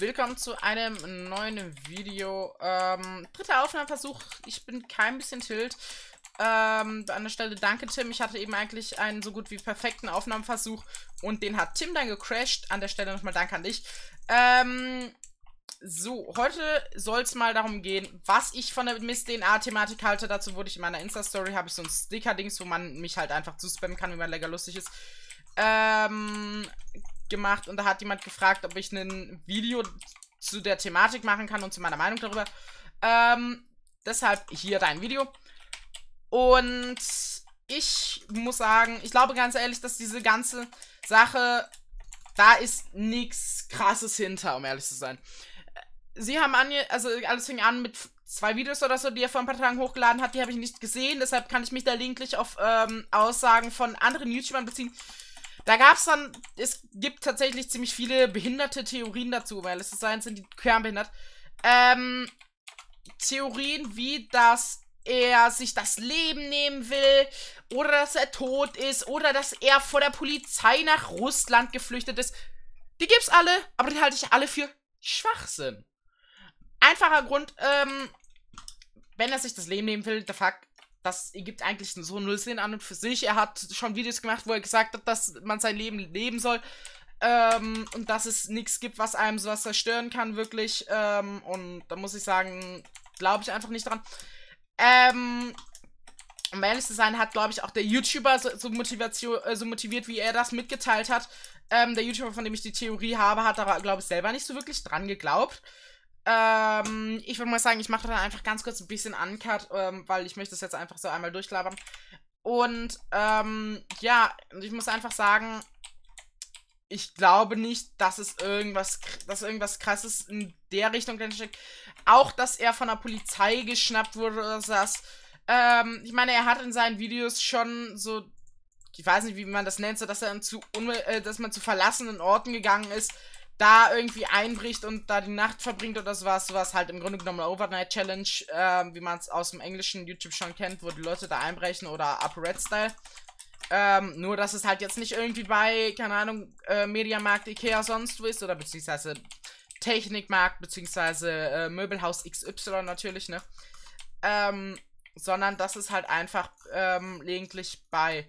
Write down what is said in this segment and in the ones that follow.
Willkommen zu einem neuen Video. Ähm, dritter Aufnahmeversuch. Ich bin kein bisschen tilt. Ähm, an der Stelle danke Tim. Ich hatte eben eigentlich einen so gut wie perfekten Aufnahmeversuch und den hat Tim dann gecrashed. An der Stelle nochmal danke an dich. Ähm, so, heute soll es mal darum gehen, was ich von der Miss-DNA-Thematik halte. Dazu wurde ich in meiner Insta-Story, habe ich so ein Sticker-Dings, wo man mich halt einfach zuspammen kann, wenn man lecker lustig ist. Ähm, gemacht und da hat jemand gefragt, ob ich ein Video zu der Thematik machen kann und zu meiner Meinung darüber. Ähm, deshalb hier dein Video. Und ich muss sagen, ich glaube ganz ehrlich, dass diese ganze Sache, da ist nichts Krasses hinter, um ehrlich zu sein. Sie haben ange, also alles fing an mit zwei Videos oder so, die er vor ein paar Tagen hochgeladen hat, die habe ich nicht gesehen, deshalb kann ich mich da linklich auf ähm, Aussagen von anderen YouTubern beziehen, da gab es dann, es gibt tatsächlich ziemlich viele behinderte Theorien dazu, weil es ist eins sind die kernbehindert. Ähm, Theorien wie, dass er sich das Leben nehmen will oder dass er tot ist oder dass er vor der Polizei nach Russland geflüchtet ist. Die gibt's alle, aber die halte ich alle für Schwachsinn. Einfacher Grund, ähm, wenn er sich das Leben nehmen will, der fuck, das ergibt eigentlich so null Sinn an und für sich. Er hat schon Videos gemacht, wo er gesagt hat, dass man sein Leben leben soll. Ähm, und dass es nichts gibt, was einem sowas zerstören kann, wirklich. Ähm, und da muss ich sagen, glaube ich einfach nicht dran. Ähm, um ehrlich zu sein, hat, glaube ich, auch der YouTuber so, so, Motivation, äh, so motiviert, wie er das mitgeteilt hat. Ähm, der YouTuber, von dem ich die Theorie habe, hat da, glaube ich, selber nicht so wirklich dran geglaubt. Ähm, ich würde mal sagen, ich mache dann einfach ganz kurz ein bisschen Uncut, ähm, weil ich möchte das jetzt einfach so einmal durchlabern. Und ähm, ja, ich muss einfach sagen, ich glaube nicht, dass es irgendwas, dass irgendwas krasses in der Richtung drin steckt. Auch, dass er von der Polizei geschnappt wurde oder sowas. Ähm, ich meine, er hat in seinen Videos schon so, ich weiß nicht, wie man das nennt, so dass er zu, äh, dass man zu verlassenen Orten gegangen ist da irgendwie einbricht und da die Nacht verbringt oder sowas, sowas halt im Grunde genommen eine Overnight Challenge, äh, wie man es aus dem englischen YouTube schon kennt, wo die Leute da einbrechen oder Upper Red Style. Ähm, nur, dass es halt jetzt nicht irgendwie bei, keine Ahnung, äh, Mediamarkt, Ikea, sonst wo ist oder beziehungsweise Technikmarkt, beziehungsweise äh, Möbelhaus XY natürlich, ne? Ähm, sondern das ist halt einfach ähm, lediglich bei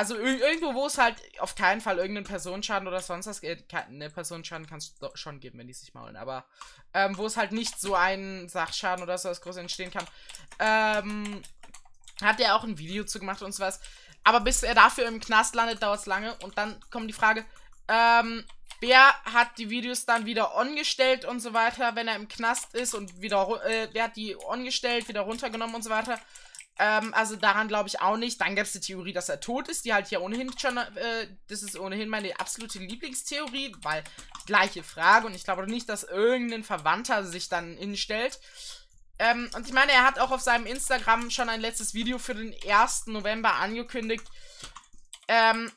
also irgendwo, wo es halt auf keinen Fall irgendeinen Personenschaden oder sonst was geht. eine Personenschaden kann es schon geben, wenn die sich maulen. Aber ähm, wo es halt nicht so ein Sachschaden oder sowas groß entstehen kann. Ähm, hat er auch ein Video zu gemacht und sowas. Aber bis er dafür im Knast landet, dauert es lange. Und dann kommt die Frage, ähm, wer hat die Videos dann wieder ongestellt und so weiter, wenn er im Knast ist und wieder, äh, wer hat die ongestellt, wieder runtergenommen und so weiter. Ähm, also daran glaube ich auch nicht. Dann gäbe es die Theorie, dass er tot ist, die halt hier ohnehin schon, äh, das ist ohnehin meine absolute Lieblingstheorie, weil gleiche Frage und ich glaube nicht, dass irgendein Verwandter sich dann hinstellt. Ähm, und ich meine, er hat auch auf seinem Instagram schon ein letztes Video für den 1. November angekündigt. Ähm,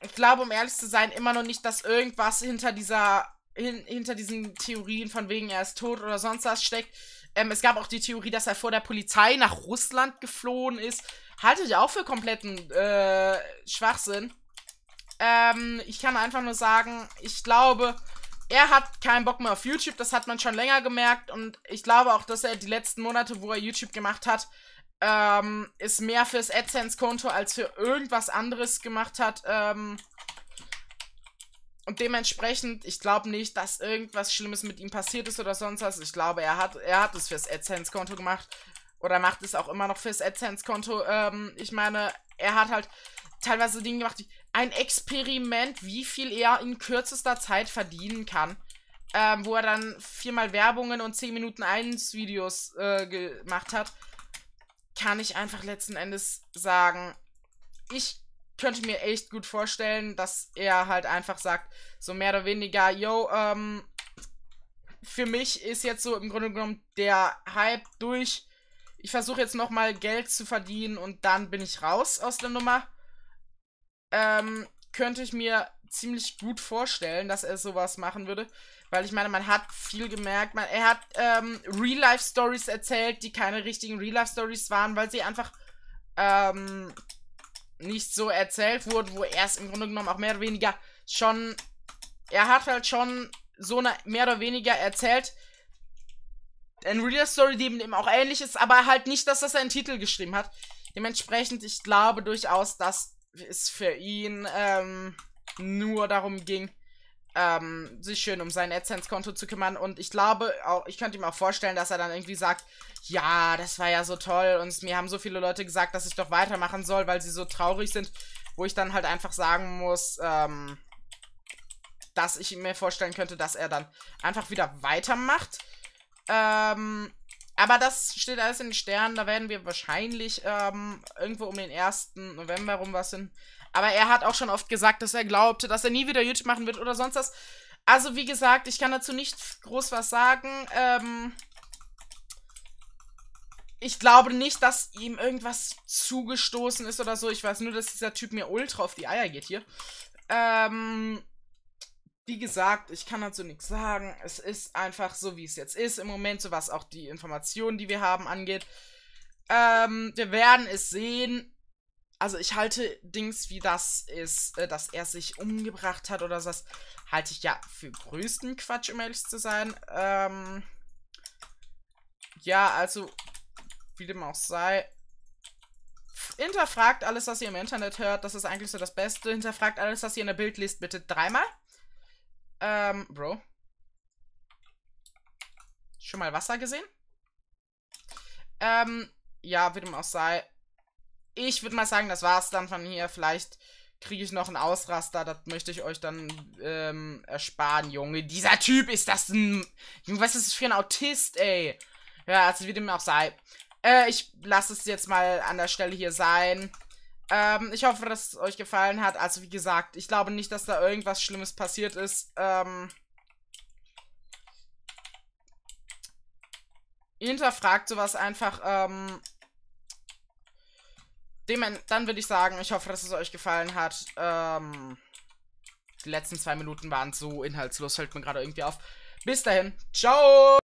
ich glaube, um ehrlich zu sein, immer noch nicht, dass irgendwas hinter dieser, hin, hinter diesen Theorien von wegen er ist tot oder sonst was steckt. Ähm, es gab auch die Theorie, dass er vor der Polizei nach Russland geflohen ist. Halte ich auch für kompletten äh, Schwachsinn. Ähm, ich kann einfach nur sagen, ich glaube, er hat keinen Bock mehr auf YouTube. Das hat man schon länger gemerkt. Und ich glaube auch, dass er die letzten Monate, wo er YouTube gemacht hat, ähm, ist mehr fürs AdSense-Konto als für irgendwas anderes gemacht hat. Ähm, und dementsprechend, ich glaube nicht, dass irgendwas Schlimmes mit ihm passiert ist oder sonst was. Ich glaube, er hat, er hat es fürs AdSense-Konto gemacht. Oder macht es auch immer noch fürs AdSense-Konto. Ähm, ich meine, er hat halt teilweise Dinge gemacht, wie ein Experiment, wie viel er in kürzester Zeit verdienen kann. Ähm, wo er dann viermal Werbungen und 10 Minuten 1 Videos äh, gemacht hat. Kann ich einfach letzten Endes sagen, ich könnte mir echt gut vorstellen, dass er halt einfach sagt, so mehr oder weniger, yo, ähm, für mich ist jetzt so im Grunde genommen der Hype durch. Ich versuche jetzt nochmal Geld zu verdienen und dann bin ich raus aus der Nummer. Ähm, könnte ich mir ziemlich gut vorstellen, dass er sowas machen würde. Weil ich meine, man hat viel gemerkt. Man, er hat ähm, Real-Life-Stories erzählt, die keine richtigen Real-Life-Stories waren, weil sie einfach ähm, nicht so erzählt wurde, wo er es im Grunde genommen auch mehr oder weniger schon. Er hat halt schon so eine mehr oder weniger erzählt. Eine Real Story, die eben auch ähnlich ist, aber halt nicht, dass das einen Titel geschrieben hat. Dementsprechend, ich glaube durchaus, dass es für ihn ähm, nur darum ging, ähm, sich schön um sein AdSense-Konto zu kümmern. Und ich glaube, auch, ich könnte ihm auch vorstellen, dass er dann irgendwie sagt, ja, das war ja so toll und mir haben so viele Leute gesagt, dass ich doch weitermachen soll, weil sie so traurig sind, wo ich dann halt einfach sagen muss, ähm, dass ich mir vorstellen könnte, dass er dann einfach wieder weitermacht. Ähm, aber das steht alles in den Sternen. Da werden wir wahrscheinlich ähm, irgendwo um den 1. November rum was hin aber er hat auch schon oft gesagt, dass er glaubte, dass er nie wieder YouTube machen wird oder sonst was. Also, wie gesagt, ich kann dazu nicht groß was sagen. Ähm ich glaube nicht, dass ihm irgendwas zugestoßen ist oder so. Ich weiß nur, dass dieser Typ mir ultra auf die Eier geht hier. Ähm wie gesagt, ich kann dazu nichts sagen. Es ist einfach so, wie es jetzt ist im Moment, so was auch die Informationen, die wir haben, angeht. Ähm, wir werden es sehen also ich halte Dings, wie das ist, äh, dass er sich umgebracht hat oder das, halte ich ja für größten Quatsch, um ehrlich zu sein. Ähm, ja, also, wie dem auch sei, hinterfragt alles, was ihr im Internet hört, das ist eigentlich so das Beste. Hinterfragt alles, was ihr in der Bild liest, bitte dreimal. Ähm, Bro. Schon mal Wasser gesehen? Ähm, ja, wie dem auch sei, ich würde mal sagen, das war's dann von hier. Vielleicht kriege ich noch einen Ausraster. Das möchte ich euch dann ähm, ersparen, Junge. Dieser Typ ist das ein. Junge, was ist das für ein Autist, ey? Ja, also wie dem auch sei. Äh, ich lasse es jetzt mal an der Stelle hier sein. Ähm, ich hoffe, dass es euch gefallen hat. Also, wie gesagt, ich glaube nicht, dass da irgendwas Schlimmes passiert ist. Ähm. Hinterfragt sowas einfach, ähm, dann würde ich sagen, ich hoffe, dass es euch gefallen hat. Ähm, die letzten zwei Minuten waren so inhaltslos, fällt mir gerade irgendwie auf. Bis dahin, ciao!